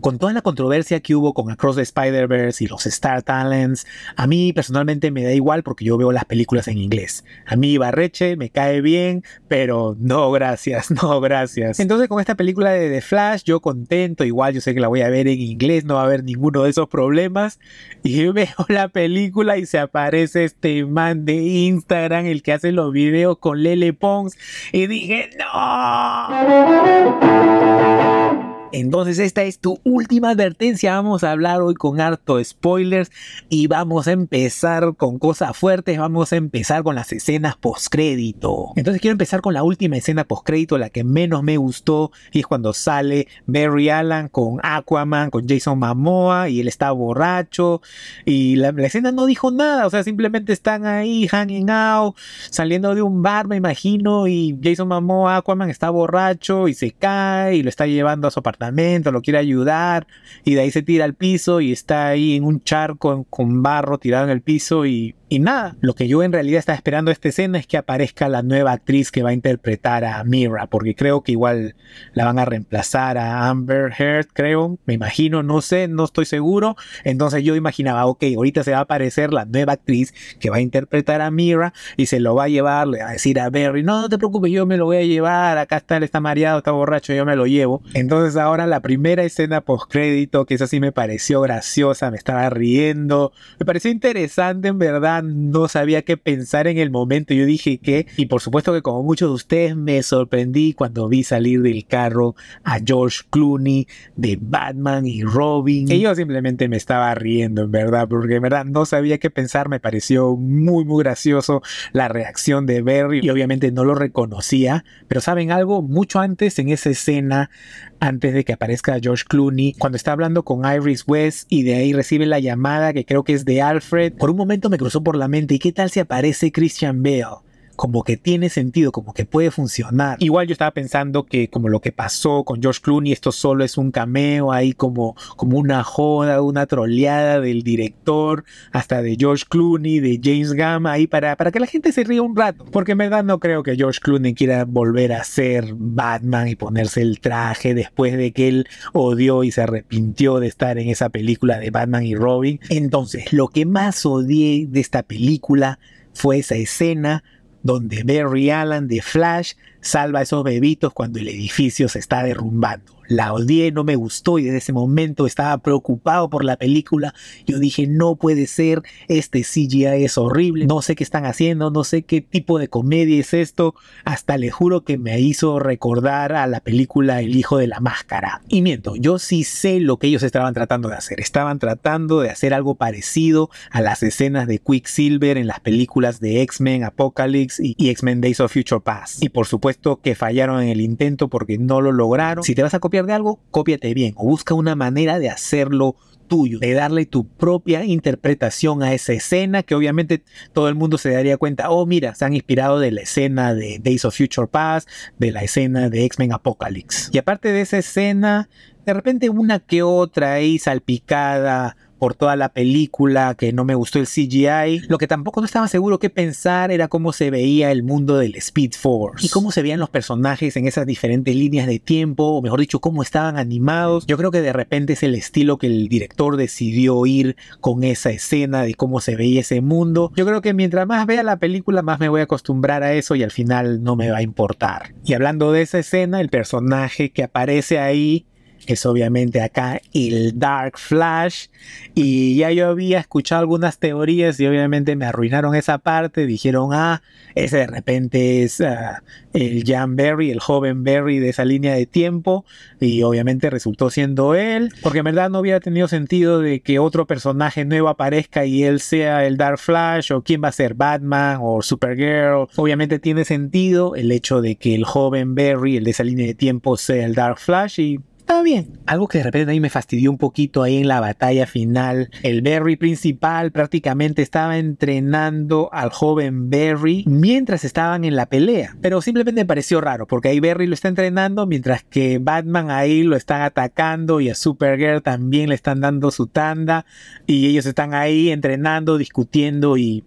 con toda la controversia que hubo con Across the Spider-Verse y los Star Talents, a mí personalmente me da igual porque yo veo las películas en inglés. A mí Barreche me cae bien, pero no gracias, no gracias. Entonces con esta película de The Flash yo contento, igual yo sé que la voy a ver en inglés, no va a haber ninguno de esos problemas. Y veo la película y se aparece este man de Instagram, el que hace los videos con Lele Pons, y dije, no. Entonces esta es tu última advertencia. Vamos a hablar hoy con harto spoilers y vamos a empezar con cosas fuertes. Vamos a empezar con las escenas postcrédito. Entonces quiero empezar con la última escena postcrédito, la que menos me gustó y es cuando sale Barry Allen con Aquaman, con Jason Momoa y él está borracho y la, escena no dijo nada. O sea, simplemente están ahí hanging out, saliendo de un bar, me imagino, y Jason Momoa, Aquaman está borracho y se cae y lo está llevando a su apartamento lo quiere ayudar y de ahí se tira al piso y está ahí en un charco con barro tirado en el piso y, nada. Lo que yo en realidad estaba esperando esta escena es que aparezca la nueva actriz que va a interpretar a Mira, porque creo que igual la van a reemplazar a Amber Heard, creo, me imagino, no sé, no estoy seguro. Entonces yo imaginaba, ok, ahorita se va a aparecer la nueva actriz que va a interpretar a Mira y se lo va a llevar, le va a decir a Barry, no, no te preocupes, yo me lo voy a llevar, acá está, él está mareado, está borracho, yo me lo llevo. Entonces ahora ahora la primera escena postcrédito, que esa sí me pareció graciosa, me estaba riendo, me pareció interesante en verdad, no sabía qué pensar en el momento, yo dije que, y por supuesto que como muchos de ustedes me sorprendí cuando vi salir del carro a George Clooney de Batman y Robin, y yo simplemente me estaba riendo en verdad, porque en verdad no sabía qué pensar, me pareció muy muy gracioso la reacción de berry y obviamente no lo reconocía, pero saben algo, mucho antes en esa escena, antes de que aparezca George Clooney, cuando está hablando con Iris West y de ahí recibe la llamada que creo que es de Alfred, por un momento me cruzó por la mente, ¿y qué tal si aparece Christian Bale? como que tiene sentido, como que puede funcionar. Igual yo estaba pensando que como lo que pasó con George Clooney, esto solo es un cameo ahí como, como una joda, una troleada del director, hasta de George Clooney, de James Gamma, ahí para, para que la gente se ría un rato. Porque en verdad no creo que George Clooney quiera volver a ser Batman y ponerse el traje después de que él odió y se arrepintió de estar en esa película de Batman y Robin. Entonces, lo que más odié de esta película fue esa escena donde Barry Allen de Flash salva a esos bebitos cuando el edificio se está derrumbando. La odié, no me gustó y desde ese momento estaba preocupado por la película. Yo dije, no puede ser, este CGI es horrible, no sé qué están haciendo, no sé qué tipo de comedia es esto. Hasta le juro que me hizo recordar a la película El hijo de la máscara. Y miento, yo sí sé lo que ellos estaban tratando de hacer. Estaban tratando de hacer algo parecido a las escenas de Quicksilver en las películas de X-Men Apocalypse y, X-Men Days of Future Past. Y por supuesto, Puesto que fallaron en el intento porque no lo lograron. Si te vas a copiar de algo, cópiate bien o busca una manera de hacerlo tuyo, de darle tu propia interpretación a esa escena que obviamente todo el mundo se daría cuenta, oh mira, se han inspirado de la escena de Days of Future Past, de la escena de X-Men Apocalypse. Y aparte de esa escena, de repente una que otra ahí salpicada por toda la película, que no me gustó el CGI. Lo que tampoco no estaba seguro qué pensar era cómo se veía el mundo del Speed Force y cómo se veían los personajes en esas diferentes líneas de tiempo, o mejor dicho, cómo estaban animados. Yo creo que de repente es el estilo que el director decidió ir con esa escena de cómo se veía ese mundo. Yo creo que mientras más vea la película, más me voy a acostumbrar a eso y al final no me va a importar. Y hablando de esa escena, el personaje que aparece ahí es obviamente acá el Dark Flash. Y ya yo había escuchado algunas teorías y obviamente me arruinaron esa parte. Dijeron, ah, ese de repente es ah, el Jan Berry, el joven Berry de esa línea de tiempo. Y obviamente resultó siendo él. Porque en verdad no había tenido sentido de que otro personaje nuevo aparezca y él sea el Dark Flash o quién va a ser Batman o Supergirl. Obviamente tiene sentido el hecho de que el joven Berry, el de esa línea de tiempo, sea el Dark Flash y bien. Algo que de repente a mí me fastidió un poquito ahí en la batalla final. El Barry principal prácticamente estaba entrenando al joven Berry mientras estaban en la pelea. Pero simplemente me pareció raro, porque ahí Berry lo está entrenando mientras que Batman ahí lo están atacando y a Supergirl también le están dando su tanda. Y ellos están ahí entrenando, discutiendo y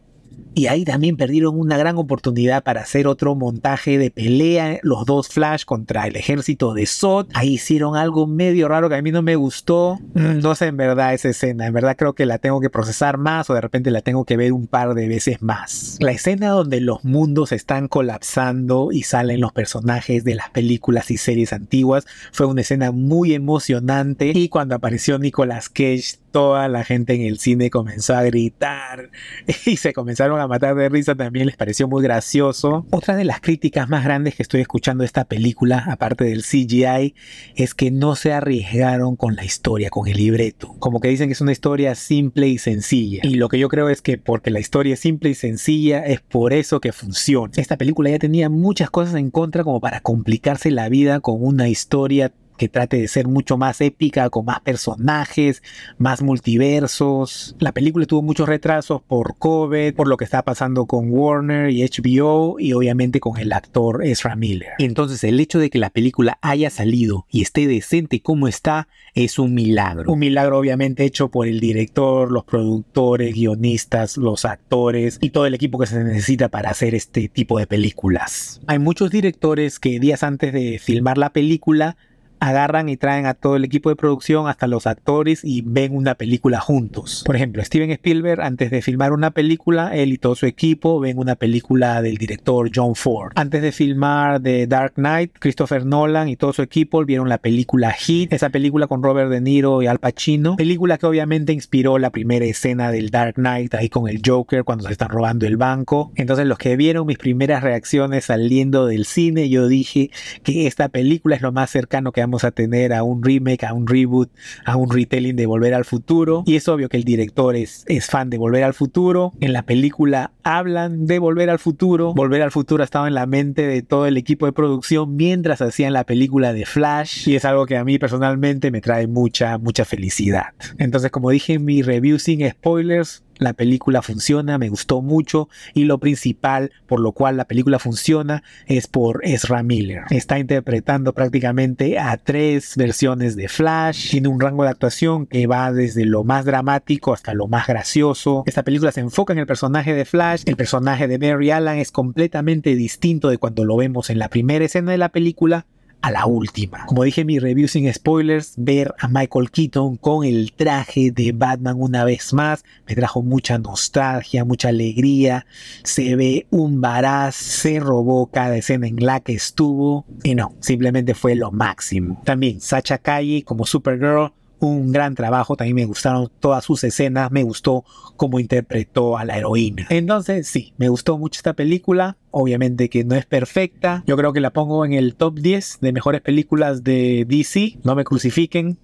y ahí también perdieron una gran oportunidad para hacer otro montaje de pelea, los dos Flash contra el ejército de Zod. Ahí hicieron algo medio raro que a mí no me gustó. Mm, no sé en verdad esa escena, en verdad creo que la tengo que procesar más o de repente la tengo que ver un par de veces más. La escena donde los mundos están colapsando y salen los personajes de las películas y series antiguas fue una escena muy emocionante y cuando apareció Nicolas Cage toda la gente en el cine comenzó a gritar y se comenzaron a a matar de risa también, les pareció muy gracioso. Otra de las críticas más grandes que estoy escuchando de esta película, aparte del CGI, es que no se arriesgaron con la historia, con el libreto. Como que dicen que es una historia simple y sencilla. Y lo que yo creo es que porque la historia es simple y sencilla, es por eso que funciona. Esta película ya tenía muchas cosas en contra como para complicarse la vida con una historia trate de ser mucho más épica, con más personajes, más multiversos. La película tuvo muchos retrasos por COVID, por lo que está pasando con Warner y HBO y obviamente con el actor Ezra Miller. Entonces el hecho de que la película haya salido y esté decente como está es un milagro. Un milagro obviamente hecho por el director, los productores, guionistas, los actores y todo el equipo que se necesita para hacer este tipo de películas. Hay muchos directores que días antes de filmar la película agarran y traen a todo el equipo de producción, hasta los actores y ven una película juntos. Por ejemplo, Steven Spielberg antes de filmar una película, él y todo su equipo ven una película del director John Ford. Antes de filmar The Dark Knight, Christopher Nolan y todo su equipo vieron la película Heat, esa película con Robert De Niro y Al Pacino, película que obviamente inspiró la primera escena del Dark Knight ahí con el Joker cuando se están robando el banco. Entonces los que vieron mis primeras reacciones saliendo del cine, yo dije que esta película es lo más cercano que han a tener a un remake, a un reboot, a un retelling de Volver al Futuro. Y es obvio que el director es, es fan de Volver al Futuro. En la película hablan de Volver al Futuro. Volver al Futuro ha estado en la mente de todo el equipo de producción mientras hacían la película de Flash. Y es algo que a mí personalmente me trae mucha, mucha felicidad. Entonces, como dije en mi review sin spoilers, la película funciona, me gustó mucho y lo principal por lo cual la película funciona es por Ezra Miller. Está interpretando prácticamente a tres versiones de Flash, tiene un rango de actuación que va desde lo más dramático hasta lo más gracioso. Esta película se enfoca en el personaje de Flash, el personaje de Mary Allen es completamente distinto de cuando lo vemos en la primera escena de la película a la última. Como dije en mi review sin spoilers, ver a Michael Keaton con el traje de Batman una vez más me trajo mucha nostalgia, mucha alegría. Se ve un baraz. se robó cada escena en la que estuvo y no, simplemente fue lo máximo. También Sacha Calle como Supergirl un gran trabajo, también me gustaron todas sus escenas, me gustó cómo interpretó a la heroína. Entonces sí, me gustó mucho esta película, obviamente que no es perfecta, yo creo que la pongo en el top 10 de mejores películas de DC, no me crucifiquen,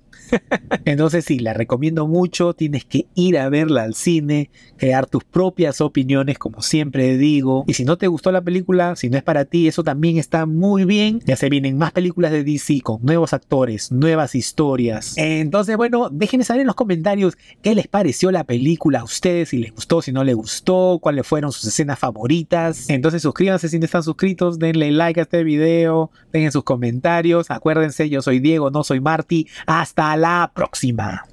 entonces sí, la recomiendo mucho, tienes que ir a verla al cine, crear tus propias opiniones como siempre digo. Y si no te gustó la película, si no es para ti, eso también está muy bien. Ya se vienen más películas de DC con nuevos actores, nuevas historias. Entonces bueno, déjenme saber en los comentarios qué les pareció la película a ustedes, si les gustó, si no les gustó, cuáles fueron sus escenas favoritas. Entonces suscríbanse si no están suscritos, denle like a este video, dejen sus comentarios. Acuérdense, yo soy Diego, no soy Marty. Hasta la próxima.